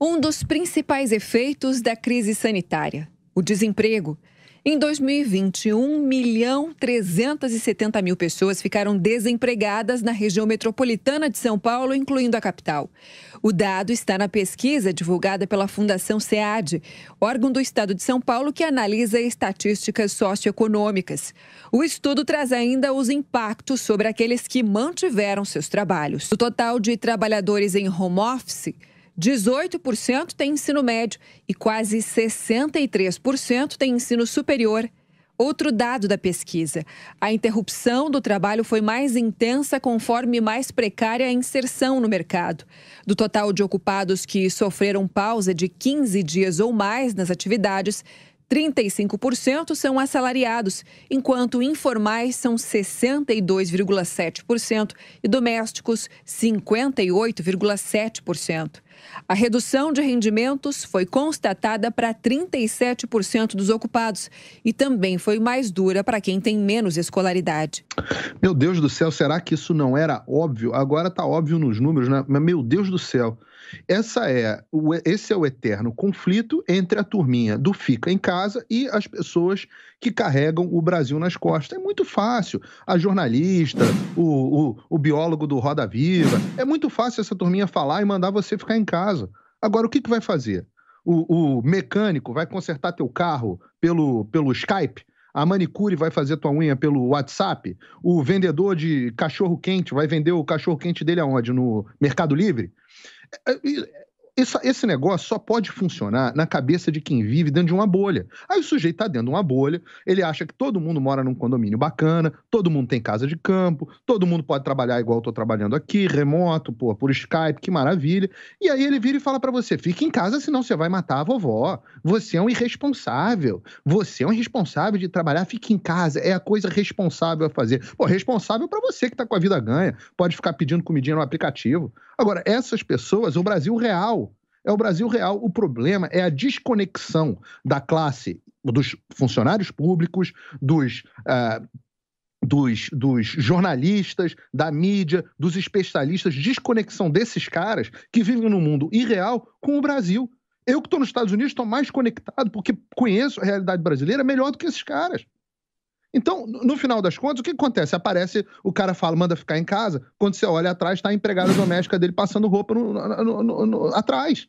um dos principais efeitos da crise sanitária, o desemprego. Em 2020, 1 milhão 370 mil pessoas ficaram desempregadas na região metropolitana de São Paulo, incluindo a capital. O dado está na pesquisa divulgada pela Fundação SEAD, órgão do Estado de São Paulo que analisa estatísticas socioeconômicas. O estudo traz ainda os impactos sobre aqueles que mantiveram seus trabalhos. O total de trabalhadores em home office 18% tem ensino médio e quase 63% tem ensino superior. Outro dado da pesquisa: a interrupção do trabalho foi mais intensa conforme mais precária a inserção no mercado. Do total de ocupados que sofreram pausa de 15 dias ou mais nas atividades, 35% são assalariados, enquanto informais são 62,7% e domésticos 58,7%. A redução de rendimentos foi constatada para 37% dos ocupados e também foi mais dura para quem tem menos escolaridade. Meu Deus do céu, será que isso não era óbvio? Agora está óbvio nos números, né? Mas meu Deus do céu. Essa é, esse é o eterno conflito entre a turminha do fica em casa e as pessoas que carregam o Brasil nas costas. É muito fácil. A jornalista, o, o, o biólogo do Roda Viva, é muito fácil essa turminha falar e mandar você ficar em casa. Agora, o que, que vai fazer? O, o mecânico vai consertar teu carro pelo, pelo Skype? A manicure vai fazer tua unha pelo WhatsApp? O vendedor de cachorro quente vai vender o cachorro quente dele aonde? No Mercado Livre? É, é, essa, esse negócio só pode funcionar na cabeça de quem vive dentro de uma bolha. Aí o sujeito está dentro de uma bolha, ele acha que todo mundo mora num condomínio bacana, todo mundo tem casa de campo, todo mundo pode trabalhar igual eu estou trabalhando aqui, remoto, pô, por Skype, que maravilha. E aí ele vira e fala para você: fica em casa, senão você vai matar a vovó. Você é um irresponsável. Você é um irresponsável de trabalhar, fique em casa. É a coisa responsável a fazer. Pô, responsável para você que está com a vida ganha. Pode ficar pedindo comidinha no aplicativo. Agora, essas pessoas, o Brasil real é o Brasil real. O problema é a desconexão da classe dos funcionários públicos, dos. Uh, dos, dos, jornalistas, da mídia, dos especialistas, desconexão desses caras que vivem num mundo irreal com o Brasil. Eu que estou nos Estados Unidos estou mais conectado porque conheço a realidade brasileira melhor do que esses caras. Então, no final das contas, o que acontece? Aparece, o cara fala, manda ficar em casa. Quando você olha atrás, está a empregada doméstica dele passando roupa no, no, no, atrás.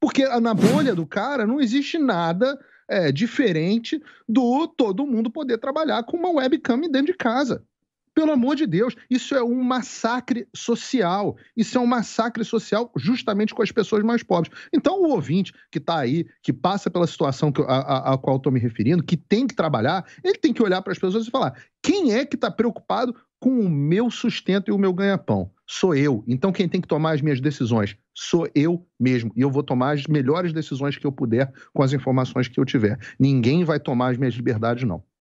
Porque na bolha do cara não existe nada é, diferente do todo mundo poder trabalhar com uma webcam dentro de casa. Pelo amor de Deus, isso é um massacre social. Isso é um massacre social justamente com as pessoas mais pobres. Então, o ouvinte que está aí, que passa pela situação que, a, a qual estou me referindo, que tem que trabalhar, ele tem que olhar para as pessoas e falar: quem é que está preocupado com o meu sustento e o meu ganha-pão? Sou eu. Então, quem tem que tomar as minhas decisões? Sou eu mesmo. E eu vou tomar as melhores decisões que eu puder com as informações que eu tiver. Ninguém vai tomar as minhas liberdades, não.